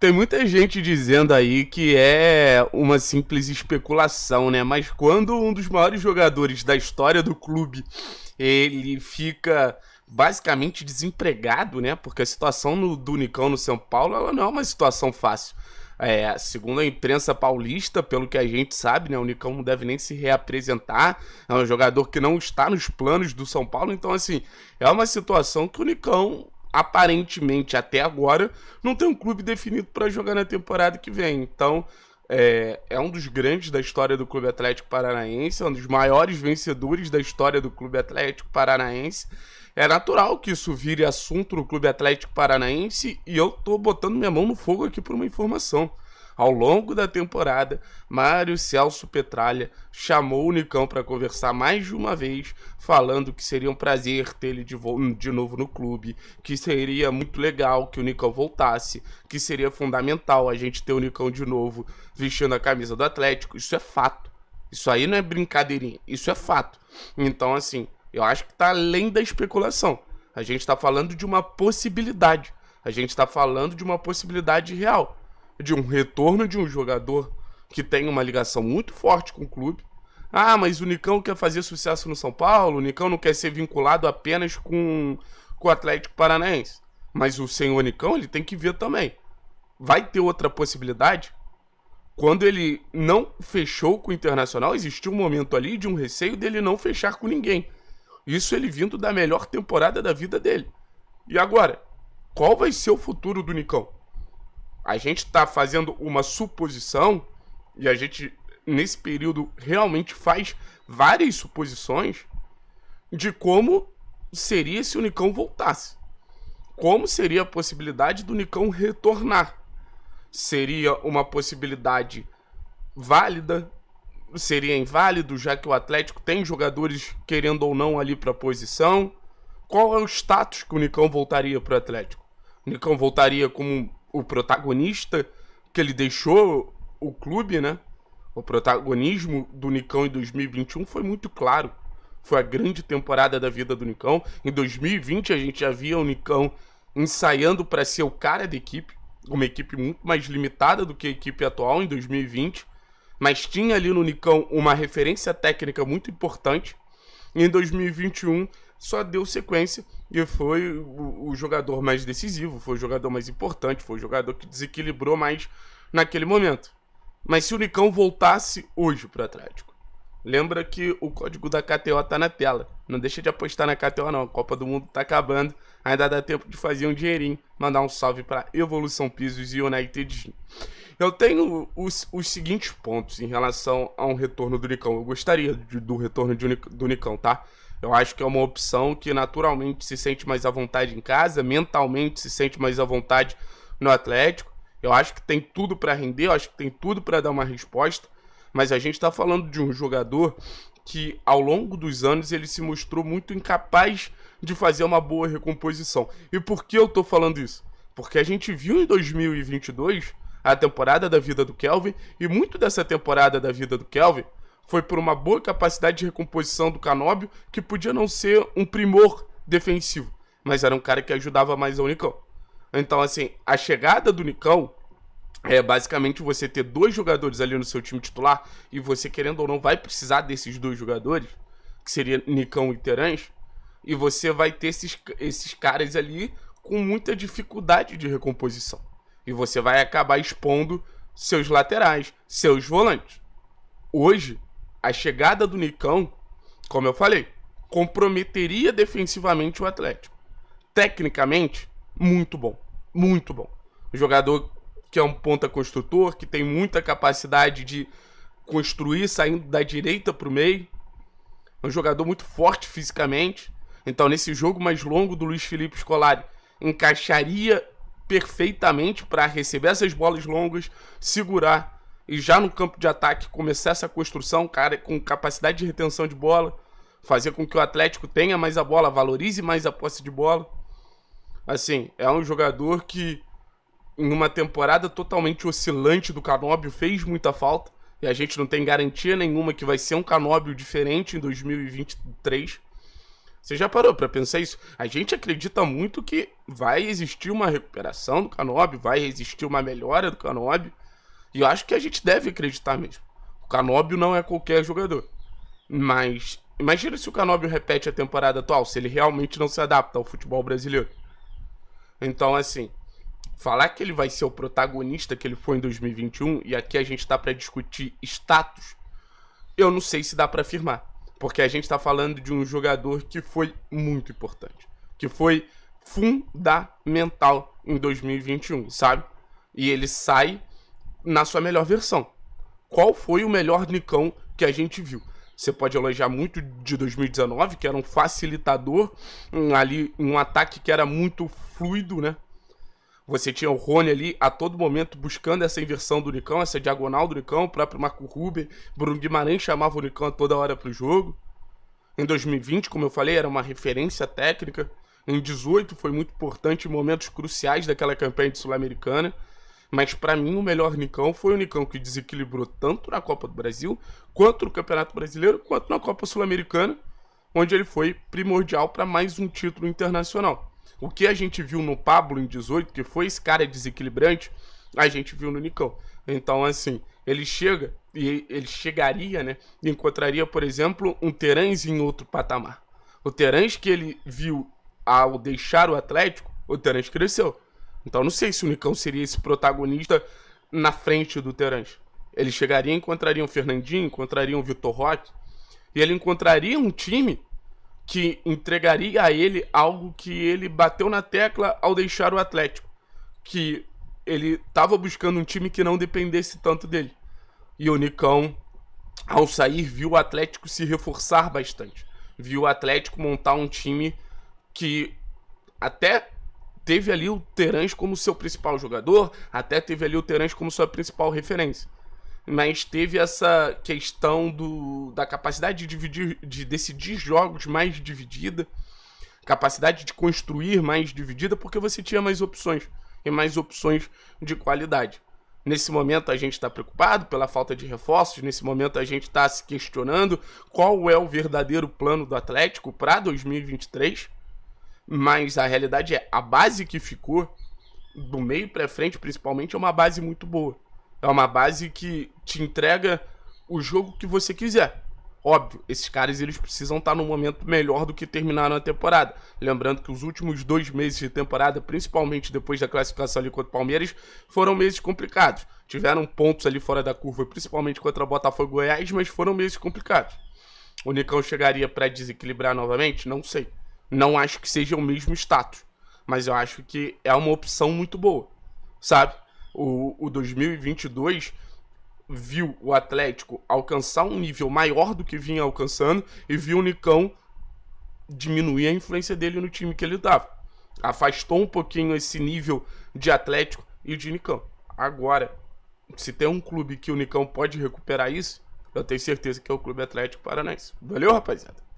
Tem muita gente dizendo aí que é uma simples especulação, né? Mas quando um dos maiores jogadores da história do clube ele fica basicamente desempregado, né? Porque a situação no, do unicão no São Paulo ela não é uma situação fácil. É, segundo a imprensa paulista, pelo que a gente sabe, né, o Nicão não deve nem se reapresentar. É um jogador que não está nos planos do São Paulo. Então, assim, é uma situação que o Nicão aparentemente até agora, não tem um clube definido para jogar na temporada que vem. Então, é, é, um dos grandes da história do Clube Atlético Paranaense, é um dos maiores vencedores da história do Clube Atlético Paranaense. É natural que isso vire assunto no Clube Atlético Paranaense e eu tô botando minha mão no fogo aqui por uma informação. Ao longo da temporada, Mário Celso Petralha chamou o Nicão para conversar mais de uma vez, falando que seria um prazer ter ele de, de novo no clube, que seria muito legal que o Nicão voltasse, que seria fundamental a gente ter o Nicão de novo vestindo a camisa do Atlético. Isso é fato. Isso aí não é brincadeirinha, isso é fato. Então, assim, eu acho que está além da especulação. A gente está falando de uma possibilidade. A gente está falando de uma possibilidade real de um retorno de um jogador que tem uma ligação muito forte com o clube. Ah, mas o Nicão quer fazer sucesso no São Paulo, o Nicão não quer ser vinculado apenas com, com o Atlético Paranaense. Mas o senhor Nicão, ele tem que ver também. Vai ter outra possibilidade? Quando ele não fechou com o Internacional, existiu um momento ali de um receio dele não fechar com ninguém. Isso ele vindo da melhor temporada da vida dele. E agora, qual vai ser o futuro do Nicão? A gente está fazendo uma suposição e a gente nesse período realmente faz várias suposições de como seria se o Nicão voltasse. Como seria a possibilidade do Nicão retornar? Seria uma possibilidade válida? Seria inválido, já que o Atlético tem jogadores querendo ou não ali para a posição? Qual é o status que o Nicão voltaria para o Atlético? O Nicão voltaria como o protagonista que ele deixou o clube, né? O protagonismo do Nicão em 2021 foi muito claro. Foi a grande temporada da vida do Nicão. Em 2020 a gente já via o Nicão ensaiando para ser o cara da equipe, uma equipe muito mais limitada do que a equipe atual em 2020, mas tinha ali no Nicão uma referência técnica muito importante. E em 2021 só deu sequência e foi o, o, jogador mais decisivo, foi o jogador mais importante, foi o jogador que desequilibrou mais naquele momento. Mas se o Nicão voltasse hoje para o Atlético, lembra que o código da KTO tá na tela. Não deixa de apostar na KTO não, a Copa do Mundo tá acabando, ainda dá tempo de fazer um dinheirinho, mandar um salve para Evolução Pisos e United. Eu tenho os, os, seguintes pontos em relação a um retorno do Nicão. Eu gostaria de, do retorno de, do Nicão, tá? Eu acho que é uma opção que naturalmente se sente mais à vontade em casa, mentalmente se sente mais à vontade no Atlético. Eu acho que tem tudo para render, eu acho que tem tudo para dar uma resposta, mas a gente está falando de um jogador que ao longo dos anos ele se mostrou muito incapaz de fazer uma boa recomposição. E por que eu estou falando isso? Porque a gente viu em 2022 a temporada da vida do Kelvin e muito dessa temporada da vida do Kelvin foi por uma boa capacidade de recomposição do Canóbio, que podia não ser um primor defensivo, mas era um cara que ajudava mais ao Nicão. Então, assim, a chegada do Nicão é basicamente você ter dois jogadores ali no seu time titular e você, querendo ou não, vai precisar desses dois jogadores, que seria Nicão e Terãs, e você vai ter esses, esses caras ali com muita dificuldade de recomposição. E você vai acabar expondo seus laterais, seus volantes. Hoje, a chegada do Nicão, como eu falei, comprometeria defensivamente o Atlético. Tecnicamente, muito bom. Muito bom. Um jogador que é um ponta construtor, que tem muita capacidade de construir saindo da direita para o meio. É um jogador muito forte fisicamente. Então, nesse jogo mais longo do Luiz Felipe Scolari, encaixaria perfeitamente para receber essas bolas longas, segurar e já no campo de ataque começar essa construção, cara, com capacidade de retenção de bola, fazer com que o Atlético tenha mais a bola, valorize mais a posse de bola. Assim, é um jogador que em uma temporada totalmente oscilante do Canóbio fez muita falta e a gente não tem garantia nenhuma que vai ser um Canóbio diferente em 2023. Você já parou para pensar isso? A gente acredita muito que vai existir uma recuperação do Canobbio vai existir uma melhora do Canobbio e eu acho que a gente deve acreditar mesmo. O Canóbio não é qualquer jogador. Mas imagina se o Canóbio repete a temporada atual, se ele realmente não se adapta ao futebol brasileiro. Então, assim, falar que ele vai ser o protagonista que ele foi em 2021 e aqui a gente tá para discutir status, eu não sei se dá para afirmar, porque a gente tá falando de um jogador que foi muito importante, que foi fundamental em 2021, sabe? E ele sai na sua melhor versão. Qual foi o melhor Nicão que a gente viu? Você pode elogiar muito de 2019, que era um facilitador, um, ali um ataque que era muito fluido, né? Você tinha o Rony ali a todo momento buscando essa inversão do Nicão, essa diagonal do Nicão, o próprio Marco Ruben, Bruno Guimarães chamava o Nicão toda hora para o jogo. Em 2020, como eu falei, era uma referência técnica. Em 18 foi muito importante em momentos cruciais daquela campanha de Sul-Americana. Mas para mim o melhor Nicão foi o Nicão que desequilibrou tanto na Copa do Brasil, quanto no Campeonato Brasileiro, quanto na Copa Sul-Americana, onde ele foi primordial para mais um título internacional. O que a gente viu no Pablo em 18, que foi esse cara desequilibrante, a gente viu no Nicão. Então, assim, ele chega e ele chegaria, né? E encontraria, por exemplo, um Terãs em outro patamar. O Terãs que ele viu ao deixar o Atlético, o Terãs cresceu. Então não sei se o Nicão seria esse protagonista na frente do Terence. Ele chegaria, encontraria o um Fernandinho, encontraria o um Vitor Roque, e ele encontraria um time que entregaria a ele algo que ele bateu na tecla ao deixar o Atlético, que ele estava buscando um time que não dependesse tanto dele. E o Nicão, ao sair, viu o Atlético se reforçar bastante. Viu o Atlético montar um time que até teve ali o Terence como seu principal jogador, até teve ali o Terence como sua principal referência. Mas teve essa questão do, da capacidade de, dividir, de decidir jogos mais dividida, capacidade de construir mais dividida, porque você tinha mais opções e mais opções de qualidade. Nesse momento a gente está preocupado pela falta de reforços, nesse momento a gente está se questionando qual é o verdadeiro plano do Atlético para 2023 mas a realidade é, a base que ficou, do meio para frente principalmente, é uma base muito boa. É uma base que te entrega o jogo que você quiser. Óbvio, esses caras eles precisam estar tá num momento melhor do que terminaram a temporada. Lembrando que os últimos dois meses de temporada, principalmente depois da classificação ali contra o Palmeiras, foram meses complicados. Tiveram pontos ali fora da curva, principalmente contra o Botafogo e Goiás, mas foram meses complicados. O Nicão chegaria para desequilibrar novamente? Não sei. Não acho que seja o mesmo status, mas eu acho que é uma opção muito boa, sabe? O, o 2022 viu o Atlético alcançar um nível maior do que vinha alcançando e viu o Nicão diminuir a influência dele no time que ele dava. Afastou um pouquinho esse nível de Atlético e de Nicão. Agora, se tem um clube que o Nicão pode recuperar isso, eu tenho certeza que é o Clube Atlético Paranaense. Valeu, rapaziada!